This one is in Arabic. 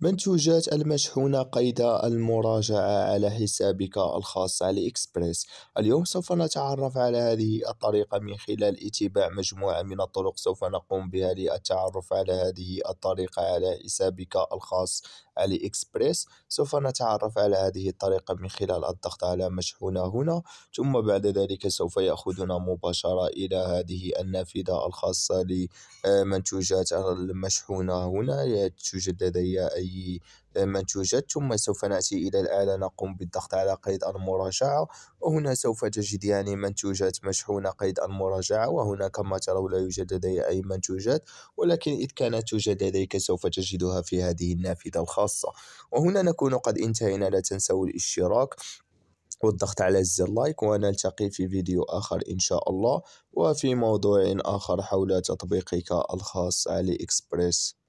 منتوجات المشحونة قيد المراجعة على حسابك الخاص على إكسبريس اليوم سوف نتعرف على هذه الطريقة من خلال اتباع مجموعة من الطرق سوف نقوم بها للتعرف على هذه الطريقة على حسابك الخاص على إكسبريس سوف نتعرف على هذه الطريقة من خلال الضغط على مشحونة هنا ثم بعد ذلك سوف يأخذنا مباشرة إلى هذه النافذة الخاصة لمنتوجات المشحونة هنا توجد لدي أي منتوجات ثم سوف نأتي إلى الآلة نقوم بالضغط على قيد المراجعة وهنا سوف تجد يعني منتوجات مشحونة قيد المراجعة وهنا كما ترون لا يوجد لدي أي منتوجات ولكن إذا كانت توجد لديك سوف تجدها في هذه النافذة الخاصة وهنا نكون قد انتهينا لا تنسوا الاشتراك والضغط على زر لايك ونلتقي في فيديو آخر إن شاء الله وفي موضوع آخر حول تطبيقك الخاص علي إكسبريس